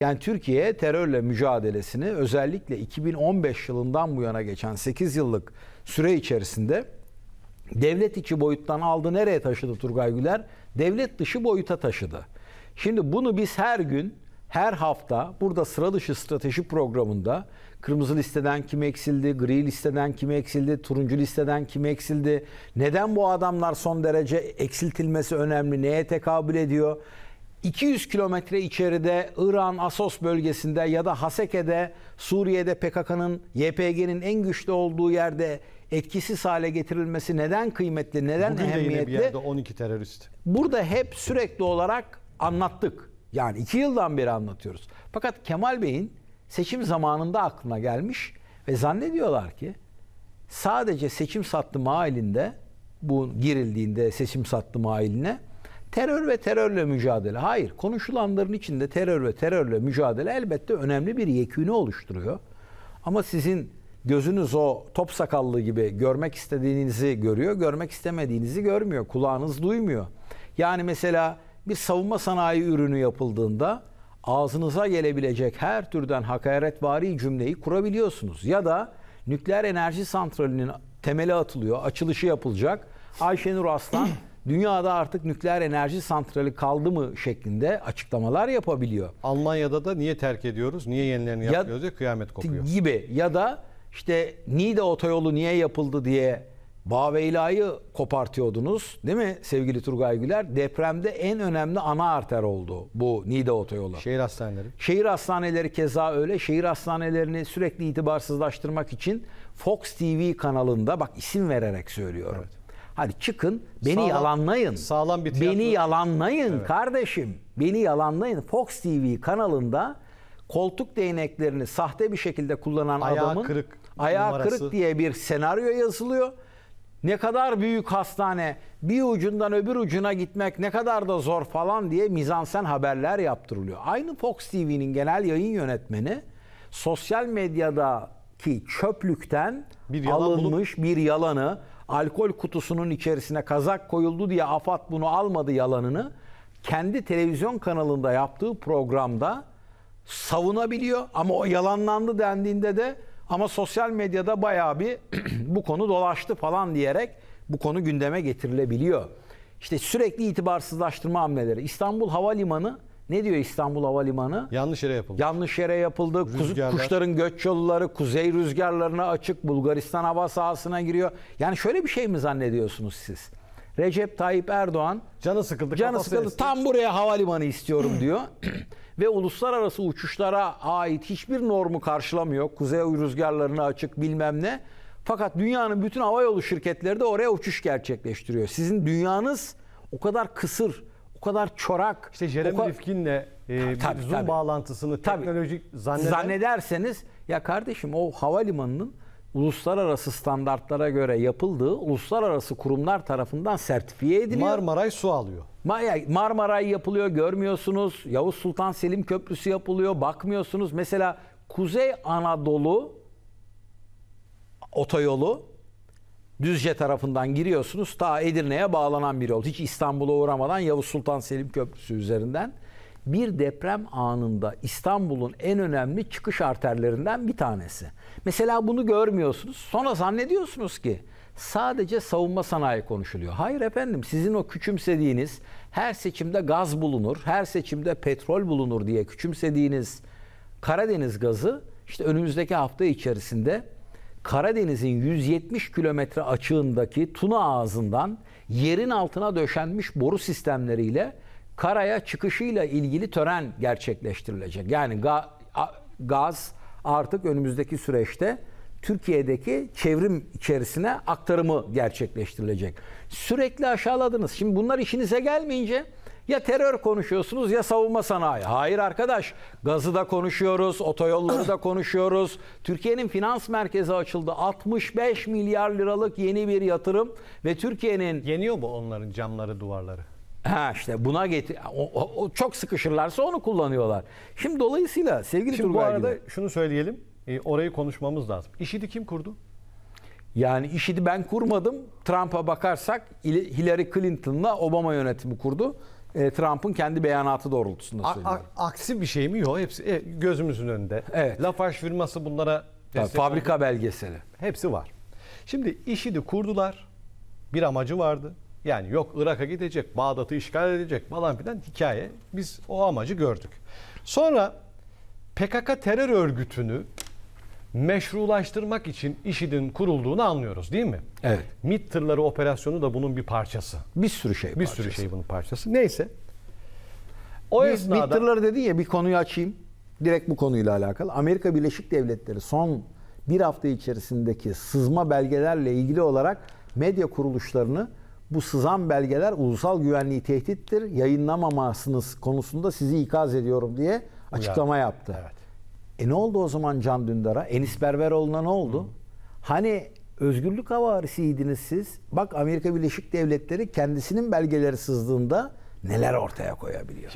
Yani Türkiye terörle mücadelesini özellikle 2015 yılından bu yana geçen 8 yıllık süre içerisinde devlet içi boyuttan aldı nereye taşıdı Turgay Güler? Devlet dışı boyuta taşıdı. Şimdi bunu biz her gün, her hafta burada sıra dışı strateji programında kırmızı listeden kim eksildi, gri listeden kim eksildi, turuncu listeden kim eksildi, neden bu adamlar son derece eksiltilmesi önemli, neye tekabül ediyor? 200 kilometre içeride İran Asos bölgesinde ya da Haseke'de Suriye'de PKK'nın YPG'nin en güçlü olduğu yerde etkisiz hale getirilmesi neden kıymetli, neden Bugün ehemmiyetli? Bugün yine bir yerde 12 terörist. Burada hep sürekli olarak anlattık. Yani iki yıldan beri anlatıyoruz. Fakat Kemal Bey'in seçim zamanında aklına gelmiş ve zannediyorlar ki sadece seçim sattı mailinde bu girildiğinde seçim sattı mailine terör ve terörle mücadele. Hayır, konuşulanların içinde terör ve terörle mücadele elbette önemli bir yekünü oluşturuyor. Ama sizin gözünüz o top sakallı gibi görmek istediğinizi görüyor, görmek istemediğinizi görmüyor, kulağınız duymuyor. Yani mesela bir savunma sanayi ürünü yapıldığında ağzınıza gelebilecek her türden hakaretvari cümleyi kurabiliyorsunuz. Ya da nükleer enerji santralinin temeli atılıyor, açılışı yapılacak. Ayşenur Aslan dünyada artık nükleer enerji santrali kaldı mı şeklinde açıklamalar yapabiliyor. Almanya'da da niye terk ediyoruz, niye yenilerini ya, diye kıyamet kopuyor. Gibi ya da işte Niğde otoyolu niye yapıldı diye Baveyla'yı kopartıyordunuz değil mi sevgili Turgay Güler? Depremde en önemli ana arter oldu bu Niğde otoyolu. Şehir hastaneleri. Şehir hastaneleri keza öyle. Şehir hastanelerini sürekli itibarsızlaştırmak için Fox TV kanalında bak isim vererek söylüyorum. Evet Hadi çıkın beni sağlam, yalanlayın. Sağlam bir tiyatro. Beni yalanlayın evet. kardeşim. Beni yalanlayın. Fox TV kanalında koltuk değneklerini sahte bir şekilde kullanan ayağı adamın kırık ayağı numarası. kırık diye bir senaryo yazılıyor. Ne kadar büyük hastane, bir ucundan öbür ucuna gitmek ne kadar da zor falan diye mizansen haberler yaptırılıyor. Aynı Fox TV'nin genel yayın yönetmeni sosyal medyadaki çöplükten bir alınmış bulup... bir yalanı alkol kutusunun içerisine kazak koyuldu diye AFAD bunu almadı yalanını kendi televizyon kanalında yaptığı programda savunabiliyor ama o yalanlandı dendiğinde de ama sosyal medyada bayağı bir bu konu dolaştı falan diyerek bu konu gündeme getirilebiliyor. İşte sürekli itibarsızlaştırma hamleleri. İstanbul Havalimanı ne diyor İstanbul Havalimanı? Yanlış yere yapıldı. Yanlış yere yapıldı. Rüzgarlar. Kuşların göç yolları kuzey rüzgarlarına açık. Bulgaristan hava sahasına giriyor. Yani şöyle bir şey mi zannediyorsunuz siz? Recep Tayyip Erdoğan canı sıkıldı. Canı sıkıldı. Istemiş. Tam buraya havalimanı istiyorum diyor. Ve uluslararası uçuşlara ait hiçbir normu karşılamıyor. Kuzey rüzgarlarına açık bilmem ne. Fakat dünyanın bütün hava yolu şirketleri de oraya uçuş gerçekleştiriyor. Sizin dünyanız o kadar kısır kadar çorak. İşte Jeremy kadar... Rifkin'le e, tabii, Zoom tabii. bağlantısını teknolojik tabii. zanneder... zannederseniz ya kardeşim o havalimanının uluslararası standartlara göre yapıldığı uluslararası kurumlar tarafından sertifiye ediliyor. Marmaray su alıyor. Marmaray yapılıyor görmüyorsunuz. Yavuz Sultan Selim Köprüsü yapılıyor bakmıyorsunuz. Mesela Kuzey Anadolu otoyolu Düzce tarafından giriyorsunuz. Ta Edirne'ye bağlanan bir yol. Hiç İstanbul'a uğramadan Yavuz Sultan Selim Köprüsü üzerinden. Bir deprem anında İstanbul'un en önemli çıkış arterlerinden bir tanesi. Mesela bunu görmüyorsunuz. Sonra zannediyorsunuz ki sadece savunma sanayi konuşuluyor. Hayır efendim sizin o küçümsediğiniz her seçimde gaz bulunur, her seçimde petrol bulunur diye küçümsediğiniz Karadeniz gazı işte önümüzdeki hafta içerisinde Karadeniz'in 170 kilometre açığındaki Tuna ağzından yerin altına döşenmiş boru sistemleriyle karaya çıkışıyla ilgili tören gerçekleştirilecek. Yani ga gaz artık önümüzdeki süreçte Türkiye'deki çevrim içerisine aktarımı gerçekleştirilecek. Sürekli aşağıladınız. Şimdi bunlar işinize gelmeyince ya terör konuşuyorsunuz ya savunma sanayi. Hayır arkadaş gazı da konuşuyoruz, otoyolları da konuşuyoruz. Türkiye'nin finans merkezi açıldı. 65 milyar liralık yeni bir yatırım ve Türkiye'nin... Yeniyor mu onların camları, duvarları? Ha işte buna getir o, o, o çok sıkışırlarsa onu kullanıyorlar. Şimdi dolayısıyla sevgili Şimdi Turgay bu arada gibi. şunu söyleyelim. E, orayı konuşmamız lazım. İşidi kim kurdu? Yani işidi ben kurmadım. Trump'a bakarsak Hillary Clinton'la Obama yönetimi kurdu e, Trump'ın kendi beyanatı doğrultusunda söylüyorum. A, a, aksi bir şey mi yok? Hepsi e, gözümüzün önünde. Evet. Lafarge firması bunlara Tabii, fabrika oldu. belgeseli. Hepsi var. Şimdi işi de kurdular. Bir amacı vardı. Yani yok Irak'a gidecek, Bağdat'ı işgal edecek falan filan hikaye. Biz o amacı gördük. Sonra PKK terör örgütünü meşrulaştırmak için IŞİD'in kurulduğunu anlıyoruz değil mi? Evet. MİT tırları operasyonu da bunun bir parçası. Bir sürü şey Bir parçası. sürü şey bunun parçası. Neyse. O bir, esnada... MİT tırları dedin ya bir konuyu açayım. Direkt bu konuyla alakalı. Amerika Birleşik Devletleri son bir hafta içerisindeki sızma belgelerle ilgili olarak medya kuruluşlarını bu sızan belgeler ulusal güvenliği tehdittir, yayınlamamasınız konusunda sizi ikaz ediyorum diye açıklama yaptı. Evet. E ne oldu o zaman Can Dündar'a? Enis Berberoğlu'na ne oldu? Hı. Hani özgürlük havarisiydiniz siz. Bak Amerika Birleşik Devletleri kendisinin belgeleri sızdığında neler ortaya koyabiliyor. Şimdi